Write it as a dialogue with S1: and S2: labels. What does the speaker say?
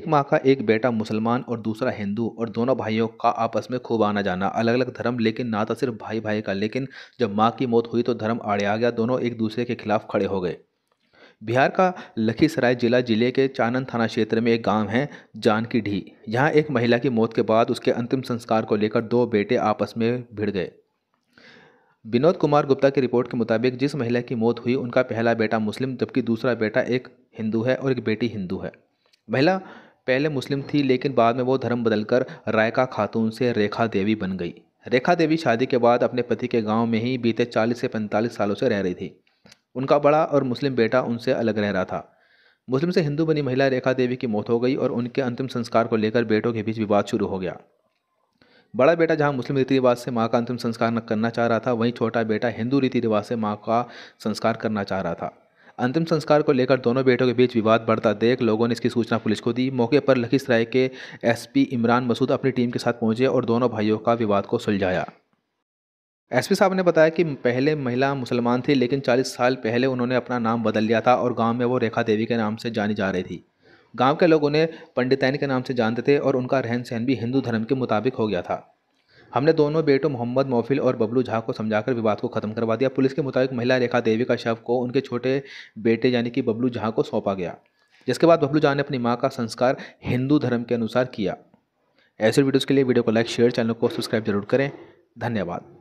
S1: एक माँ का एक बेटा मुसलमान और दूसरा हिंदू और दोनों भाइयों का आपस में खूब आना जाना अलग अलग धर्म लेकिन ना तो सिर्फ भाई भाई का लेकिन जब माँ की मौत हुई तो धर्म आड़े आ गया दोनों एक दूसरे के खिलाफ खड़े हो गए बिहार का लखीसराय जिला जिले के चानन थाना क्षेत्र में एक गांव है जानकी ढी यहाँ एक महिला की मौत के बाद उसके अंतिम संस्कार को लेकर दो बेटे आपस में भिड़ गए विनोद कुमार गुप्ता की रिपोर्ट के मुताबिक जिस महिला की मौत हुई उनका पहला बेटा मुस्लिम जबकि दूसरा बेटा एक हिंदू है और एक बेटी हिंदू है महिला पहले मुस्लिम थी लेकिन बाद में वो धर्म बदलकर रायका खातून से रेखा देवी बन गई रेखा देवी शादी के बाद अपने पति के गांव में ही बीते 40 से 45 सालों से रह रही थी उनका बड़ा और मुस्लिम बेटा उनसे अलग रह रहा था मुस्लिम से हिंदू बनी महिला रेखा देवी की मौत हो गई और उनके अंतिम संस्कार को लेकर बेटों के बीच विवाद शुरू हो गया बड़ा बेटा जहां मुस्लिम रीति रिवाज से माँ का अंतिम संस्कार करना चाह रहा था वहीं छोटा बेटा हिंदू रीति रिवाज से माँ का संस्कार करना चाह रहा था अंतिम संस्कार को लेकर दोनों बेटों के बीच विवाद बढ़ता देख लोगों ने इसकी सूचना पुलिस को दी मौके पर लखीसराय के एसपी इमरान मसूद अपनी टीम के साथ पहुंचे और दोनों भाइयों का विवाद को सुलझाया एसपी साहब ने बताया कि पहले महिला मुसलमान थी लेकिन 40 साल पहले उन्होंने अपना नाम बदल लिया था और गाँव में वो रेखा देवी के नाम से जानी जा रही थी गांव के लोग उन्हें पंडितैन के नाम से जानते थे और उनका रहन सहन भी हिंदू धर्म के मुताबिक हो गया था हमने दोनों बेटों मोहम्मद मोफिल और बबलू झा को समझाकर विवाद को खत्म करवा दिया पुलिस के मुताबिक महिला रेखा देवी का शव को उनके छोटे बेटे यानी कि बबलू झा को सौंपा गया जिसके बाद बबलू झा ने अपनी माँ का संस्कार हिंदू धर्म के अनुसार किया ऐसे वीडियोज़ के लिए वीडियो को लाइक शेयर चैनल को सब्सक्राइब जरूर करें धन्यवाद